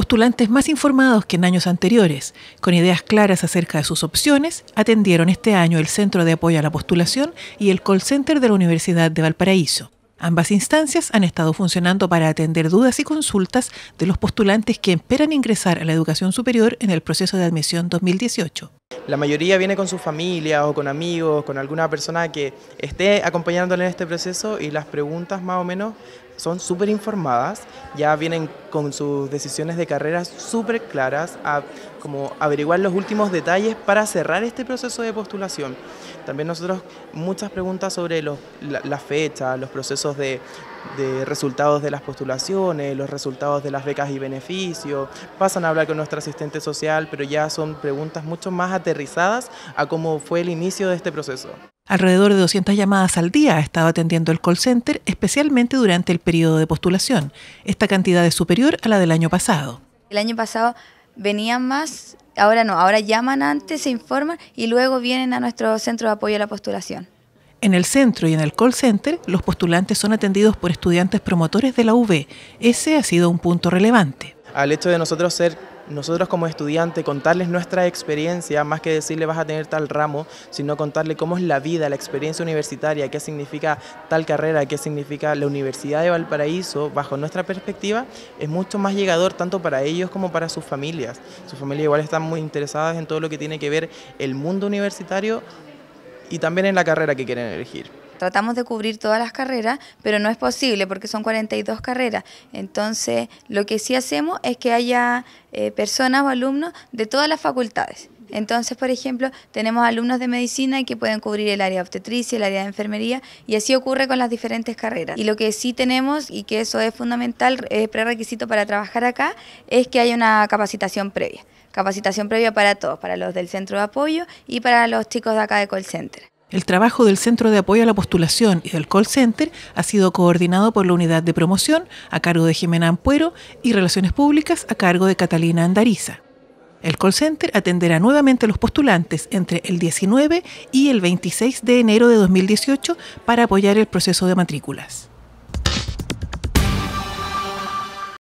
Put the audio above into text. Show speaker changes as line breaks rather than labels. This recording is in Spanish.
postulantes más informados que en años anteriores, con ideas claras acerca de sus opciones, atendieron este año el Centro de Apoyo a la Postulación y el Call Center de la Universidad de Valparaíso. Ambas instancias han estado funcionando para atender dudas y consultas de los postulantes que esperan ingresar a la educación superior en el proceso de admisión 2018.
La mayoría viene con su familia o con amigos, con alguna persona que esté acompañándole en este proceso y las preguntas más o menos son súper informadas, ya vienen con sus decisiones de carrera súper claras, a como averiguar los últimos detalles para cerrar este proceso de postulación. También nosotros muchas preguntas sobre los, la fecha, los procesos de de resultados de las postulaciones, los resultados de las becas y beneficios, pasan a hablar con nuestra asistente social, pero ya son preguntas mucho más aterrizadas a cómo fue el inicio de este proceso.
Alrededor de 200 llamadas al día ha estado atendiendo el call center, especialmente durante el periodo de postulación. Esta cantidad es superior a la del año pasado.
El año pasado venían más, ahora no, ahora llaman antes, se informan y luego vienen a nuestro centro de apoyo a la postulación.
En el centro y en el call center, los postulantes son atendidos por estudiantes promotores de la UV. Ese ha sido un punto relevante. Al hecho de nosotros
ser nosotros como estudiantes contarles nuestra experiencia, más que decirle vas a tener tal ramo, sino contarle cómo es la vida, la experiencia universitaria, qué significa tal carrera, qué significa la Universidad de Valparaíso, bajo nuestra perspectiva, es mucho más llegador tanto para ellos como para sus familias. Sus familias igual están muy interesadas en todo lo que tiene que ver el mundo universitario y también en la carrera que quieren elegir.
Tratamos de cubrir todas las carreras, pero no es posible porque son 42 carreras. Entonces, lo que sí hacemos es que haya eh, personas o alumnos de todas las facultades. Entonces, por ejemplo, tenemos alumnos de medicina que pueden cubrir el área de obstetricia, el área de enfermería, y así ocurre con las diferentes carreras. Y lo que sí tenemos, y que eso es fundamental, es prerequisito para trabajar acá, es que haya una capacitación previa capacitación previa para todos, para los del centro de apoyo y para los chicos de acá de call center.
El trabajo del Centro de Apoyo a la Postulación y del Call Center ha sido coordinado por la Unidad de Promoción a cargo de Jimena Ampuero y Relaciones Públicas a cargo de Catalina Andariza. El call center atenderá nuevamente a los postulantes entre el 19 y el 26 de enero de 2018 para apoyar el proceso de matrículas.